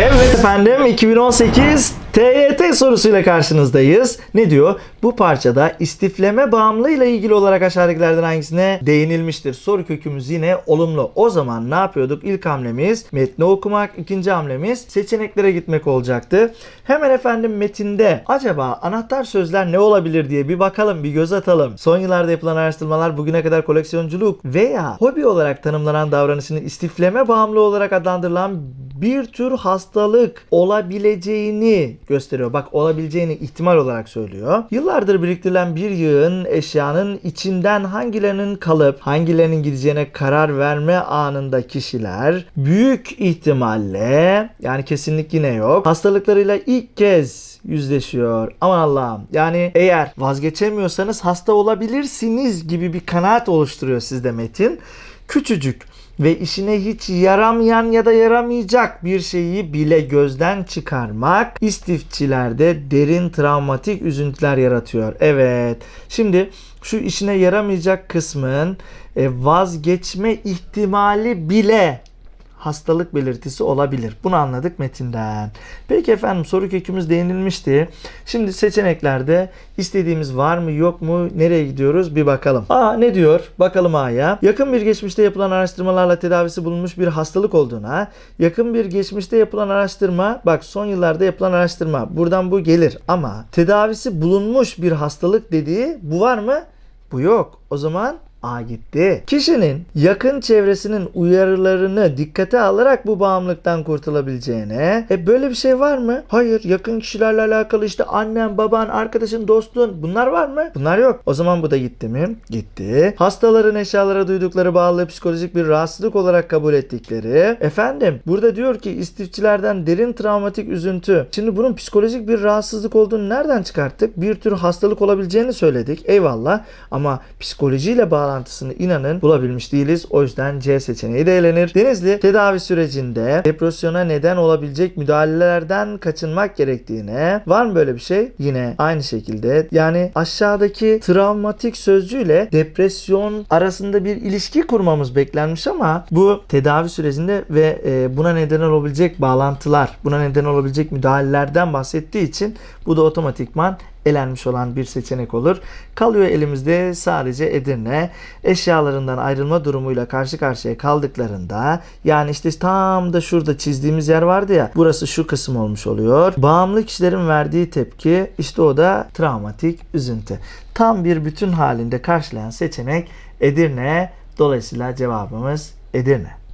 Evet efendim 2018 TYT sorusuyla karşınızdayız. Ne diyor? Bu parçada istifleme bağımlı ile ilgili olarak aşağıdakilerden hangisine değinilmiştir? Soru kökümüz yine olumlu. O zaman ne yapıyorduk? İlk hamlemiz metni okumak, ikinci hamlemiz seçeneklere gitmek olacaktı. Hemen efendim metinde acaba anahtar sözler ne olabilir diye bir bakalım, bir göz atalım. Son yıllarda yapılan araştırmalar bugüne kadar koleksiyonculuk veya hobi olarak tanımlanan davranışını istifleme bağımlı olarak adlandırılan bir tür hastalık olabileceğini gösteriyor. Bak olabileceğini ihtimal olarak söylüyor. Yıllardır biriktirilen bir yığın eşyanın içinden hangilerinin kalıp hangilerinin gideceğine karar verme anında kişiler büyük ihtimalle yani kesinlik yine yok. Hastalıklarıyla ilk kez yüzleşiyor. Aman Allah'ım. Yani eğer vazgeçemiyorsanız hasta olabilirsiniz gibi bir kanaat oluşturuyor sizde metin. Küçücük ve işine hiç yaramayan ya da yaramayacak bir şeyi bile gözden çıkarmak istifçilerde derin travmatik üzüntüler yaratıyor. Evet. Şimdi şu işine yaramayacak kısmın e, vazgeçme ihtimali bile hastalık belirtisi olabilir. Bunu anladık metinden. Peki efendim soru kökümüz değinilmişti. Şimdi seçeneklerde istediğimiz var mı yok mu nereye gidiyoruz bir bakalım. A ne diyor? Bakalım A'ya. Yakın bir geçmişte yapılan araştırmalarla tedavisi bulunmuş bir hastalık olduğuna, yakın bir geçmişte yapılan araştırma, bak son yıllarda yapılan araştırma buradan bu gelir ama tedavisi bulunmuş bir hastalık dediği bu var mı? Bu yok. O zaman A gitti. Kişinin yakın çevresinin uyarılarını dikkate alarak bu bağımlılıktan kurtulabileceğine. E böyle bir şey var mı? Hayır. Yakın kişilerle alakalı işte annen, baban, arkadaşın, dostun bunlar var mı? Bunlar yok. O zaman bu da gitti mi? Gitti. Hastaların eşyalara duydukları bağlı psikolojik bir rahatsızlık olarak kabul ettikleri. Efendim burada diyor ki istifçilerden derin travmatik üzüntü. Şimdi bunun psikolojik bir rahatsızlık olduğunu nereden çıkarttık? Bir tür hastalık olabileceğini söyledik. Eyvallah. Ama psikolojiyle bağlı bağlantısını inanın bulabilmiş değiliz. O yüzden C seçeneği de elenir. Denizli tedavi sürecinde depresyona neden olabilecek müdahalelerden kaçınmak gerektiğine var mı böyle bir şey? Yine aynı şekilde yani aşağıdaki travmatik sözcüğüyle depresyon arasında bir ilişki kurmamız beklenmiş ama bu tedavi sürecinde ve e, buna neden olabilecek bağlantılar, buna neden olabilecek müdahalelerden bahsettiği için bu da otomatikman elenmiş olan bir seçenek olur. Kalıyor elimizde sadece Edirne. Eşyalarından ayrılma durumuyla karşı karşıya kaldıklarında yani işte tam da şurada çizdiğimiz yer vardı ya burası şu kısım olmuş oluyor. Bağımlı kişilerin verdiği tepki işte o da travmatik üzüntü. Tam bir bütün halinde karşılayan seçenek Edirne. Dolayısıyla cevabımız Edirne.